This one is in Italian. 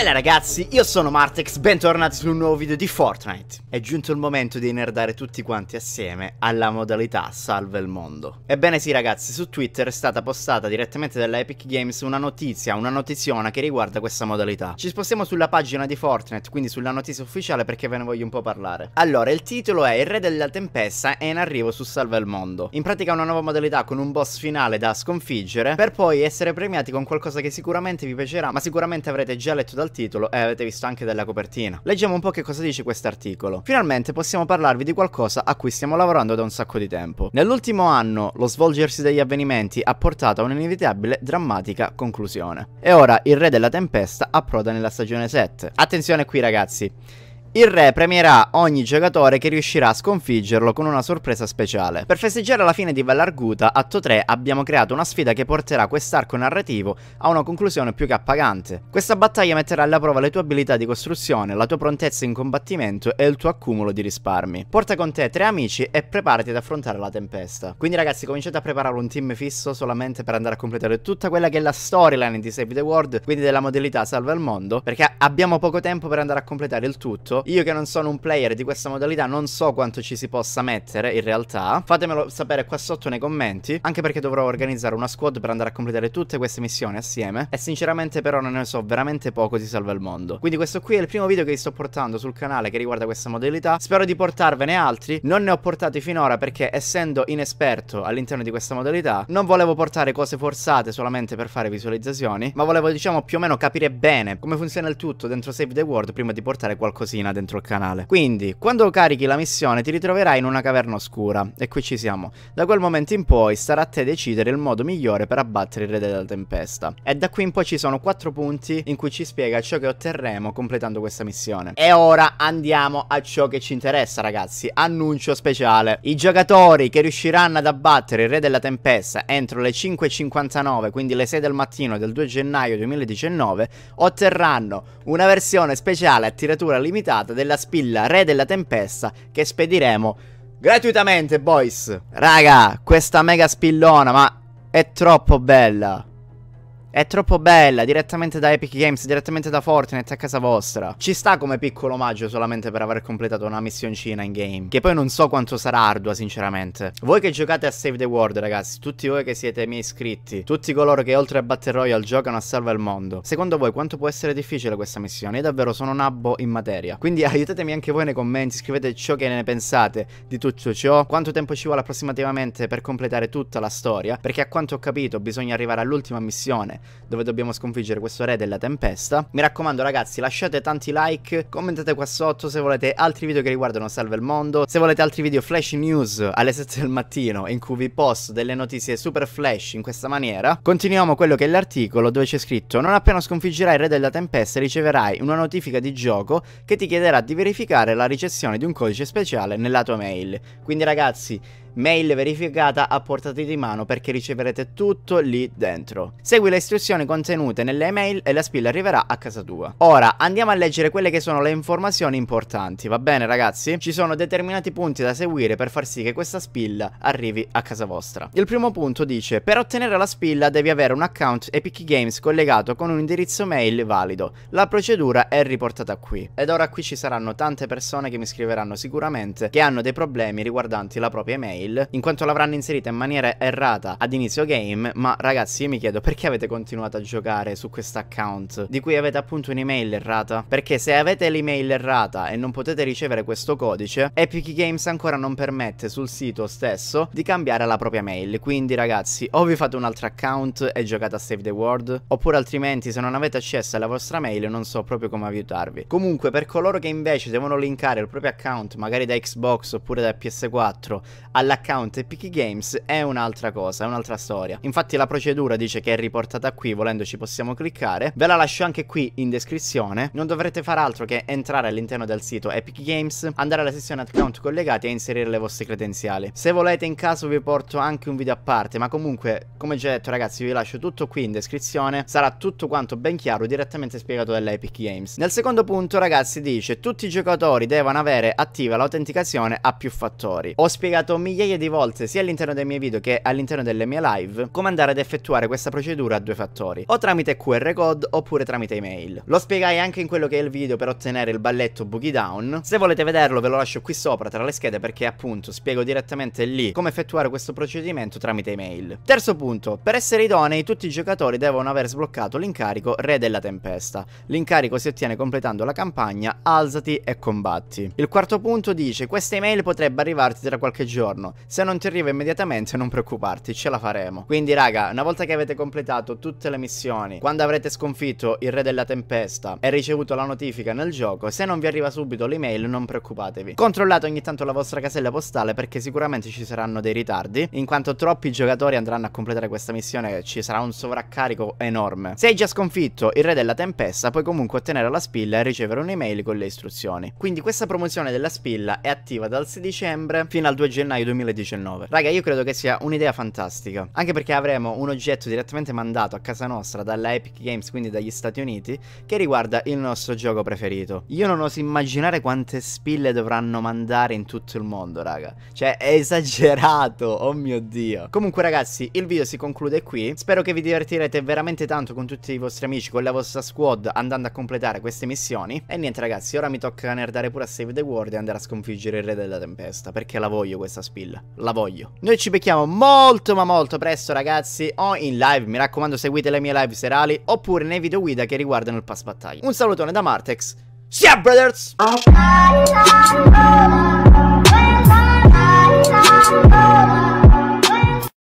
Bella ragazzi, io sono Martex, bentornati su un nuovo video di Fortnite. È giunto il momento di nerdare tutti quanti assieme alla modalità Salva il Mondo. Ebbene sì ragazzi, su Twitter è stata postata direttamente dalla Epic Games una notizia, una notiziona che riguarda questa modalità. Ci spostiamo sulla pagina di Fortnite, quindi sulla notizia ufficiale perché ve ne voglio un po' parlare. Allora, il titolo è Il Re della Tempesta è in arrivo su Salva il Mondo. In pratica una nuova modalità con un boss finale da sconfiggere per poi essere premiati con qualcosa che sicuramente vi piacerà, ma sicuramente avrete già letto dal dal titolo e eh, avete visto anche della copertina. Leggiamo un po' che cosa dice quest'articolo. Finalmente possiamo parlarvi di qualcosa a cui stiamo lavorando da un sacco di tempo. Nell'ultimo anno lo svolgersi degli avvenimenti ha portato a un'inevitabile drammatica conclusione. E ora il re della tempesta approda nella stagione 7. Attenzione qui ragazzi. Il re premierà ogni giocatore che riuscirà a sconfiggerlo con una sorpresa speciale. Per festeggiare la fine di Vallarguta, atto 3 abbiamo creato una sfida che porterà quest'arco narrativo a una conclusione più che appagante. Questa battaglia metterà alla prova le tue abilità di costruzione, la tua prontezza in combattimento e il tuo accumulo di risparmi. Porta con te tre amici e preparati ad affrontare la tempesta. Quindi ragazzi cominciate a preparare un team fisso solamente per andare a completare tutta quella che è la storyline di Save the World, quindi della modalità Salva il Mondo, perché abbiamo poco tempo per andare a completare il tutto io che non sono un player di questa modalità non so quanto ci si possa mettere in realtà. Fatemelo sapere qua sotto nei commenti, anche perché dovrò organizzare una squad per andare a completare tutte queste missioni assieme. E sinceramente però non ne so veramente poco di Salva il Mondo. Quindi questo qui è il primo video che vi sto portando sul canale che riguarda questa modalità. Spero di portarvene altri. Non ne ho portati finora perché essendo inesperto all'interno di questa modalità non volevo portare cose forzate solamente per fare visualizzazioni, ma volevo diciamo più o meno capire bene come funziona il tutto dentro Save the World prima di portare qualcosina pagina dentro il canale. Quindi, quando carichi la missione ti ritroverai in una caverna oscura, e qui ci siamo. Da quel momento in poi starà a te decidere il modo migliore per abbattere il re della tempesta. E da qui in poi ci sono 4 punti in cui ci spiega ciò che otterremo completando questa missione. E ora andiamo a ciò che ci interessa ragazzi, annuncio speciale. I giocatori che riusciranno ad abbattere il re della tempesta entro le 5.59, quindi le 6 del mattino del 2 gennaio 2019, otterranno una versione speciale a tiratura limitata puntata della spilla Re della Tempesta che spediremo gratuitamente, boys. Raga, questa mega spillona, ma è troppo bella. È troppo bella, direttamente da Epic Games, direttamente da Fortnite a casa vostra. Ci sta come piccolo omaggio solamente per aver completato una missioncina in game, che poi non so quanto sarà ardua sinceramente. Voi che giocate a Save the World ragazzi, tutti voi che siete miei iscritti, tutti coloro che oltre a Battle Royale giocano a Salva il Mondo, secondo voi quanto può essere difficile questa missione? Io davvero sono un abbo in materia. Quindi aiutatemi anche voi nei commenti, scrivete ciò che ne pensate di tutto ciò, quanto tempo ci vuole approssimativamente per completare tutta la storia, perché a quanto ho capito bisogna arrivare all'ultima missione dove dobbiamo sconfiggere questo re della tempesta. Mi raccomando ragazzi, lasciate tanti like, commentate qua sotto se volete altri video che riguardano Salve il Mondo, se volete altri video flash news alle 7 del mattino in cui vi posto delle notizie super flash in questa maniera. Continuiamo quello che è l'articolo dove c'è scritto non appena sconfiggerai il re della tempesta riceverai una notifica di gioco che ti chiederà di verificare la ricezione di un codice speciale nella tua mail. Quindi ragazzi mail verificata a portata di mano perché riceverete tutto lì dentro. Segui le istruzioni contenute nelle email e la spilla arriverà a casa tua. Ora andiamo a leggere quelle che sono le informazioni importanti, va bene ragazzi? Ci sono determinati punti da seguire per far sì che questa spilla arrivi a casa vostra. Il primo punto dice per ottenere la spilla devi avere un account Epic Games collegato con un indirizzo mail valido. La procedura è riportata qui. Ed ora qui ci saranno tante persone che mi scriveranno sicuramente che hanno dei problemi riguardanti la propria email mail, in quanto l'avranno inserita in maniera errata ad inizio game, ma ragazzi io mi chiedo perché avete continuato a giocare su questo account di cui avete appunto un'email errata? Perché se avete l'email errata e non potete ricevere questo codice, Epic Games ancora non permette sul sito stesso di cambiare la propria mail, quindi ragazzi o vi fate un altro account e giocate a Save the World, oppure altrimenti se non avete accesso alla vostra mail non so proprio come aiutarvi. Comunque per coloro che invece devono linkare il proprio account magari da Xbox oppure da PS4 alla all'account Epic Games è un'altra cosa, è un'altra storia. Infatti la procedura dice che è riportata qui, volendo ci possiamo cliccare. Ve la lascio anche qui in descrizione. Non dovrete fare altro che entrare all'interno del sito Epic Games, andare alla sezione account collegati e inserire le vostre credenziali. Se volete in caso vi porto anche un video a parte, ma comunque, come già detto ragazzi, vi lascio tutto qui in descrizione. Sarà tutto quanto ben chiaro, direttamente spiegato dalla Epic Games. Nel secondo punto ragazzi dice tutti i giocatori devono avere attiva l'autenticazione a più fattori. Ho spiegato migliaia migliaia di volte sia all'interno dei miei video che all'interno delle mie live come andare ad effettuare questa procedura a due fattori o tramite QR code oppure tramite email. Lo spiegai anche in quello che è il video per ottenere il balletto Boogie Down. Se volete vederlo ve lo lascio qui sopra tra le schede perché appunto spiego direttamente lì come effettuare questo procedimento tramite email. Terzo punto, per essere idonei tutti i giocatori devono aver sbloccato l'incarico Re della Tempesta. L'incarico si ottiene completando la campagna Alzati e combatti. Il quarto punto dice questa email potrebbe arrivarti tra qualche giorno se non ti arriva immediatamente non preoccuparti, ce la faremo. Quindi raga, una volta che avete completato tutte le missioni, quando avrete sconfitto il re della tempesta e ricevuto la notifica nel gioco, se non vi arriva subito l'email non preoccupatevi. Controllate ogni tanto la vostra casella postale perché sicuramente ci saranno dei ritardi, in quanto troppi giocatori andranno a completare questa missione e ci sarà un sovraccarico enorme. Se hai già sconfitto il re della tempesta, puoi comunque ottenere la spilla e ricevere un'email con le istruzioni. Quindi questa promozione della spilla è attiva dal 6 dicembre fino al 2 gennaio 2020 2019. Raga, io credo che sia un'idea fantastica, anche perché avremo un oggetto direttamente mandato a casa nostra dalla Epic Games, quindi dagli Stati Uniti, che riguarda il nostro gioco preferito. Io non oso immaginare quante spille dovranno mandare in tutto il mondo, raga. Cioè, è esagerato, oh mio Dio. Comunque, ragazzi, il video si conclude qui. Spero che vi divertirete veramente tanto con tutti i vostri amici, con la vostra squad, andando a completare queste missioni. E niente, ragazzi, ora mi tocca nerdare pure a Save the World e andare a sconfiggere il re della tempesta, perché la voglio questa spilla kill. La voglio. Noi ci becchiamo molto ma molto presto ragazzi o in live, mi raccomando seguite le mie live serali oppure nei video guida che riguardano il pass battaglia. Un salutone da Martex. Sia brothers! Oh.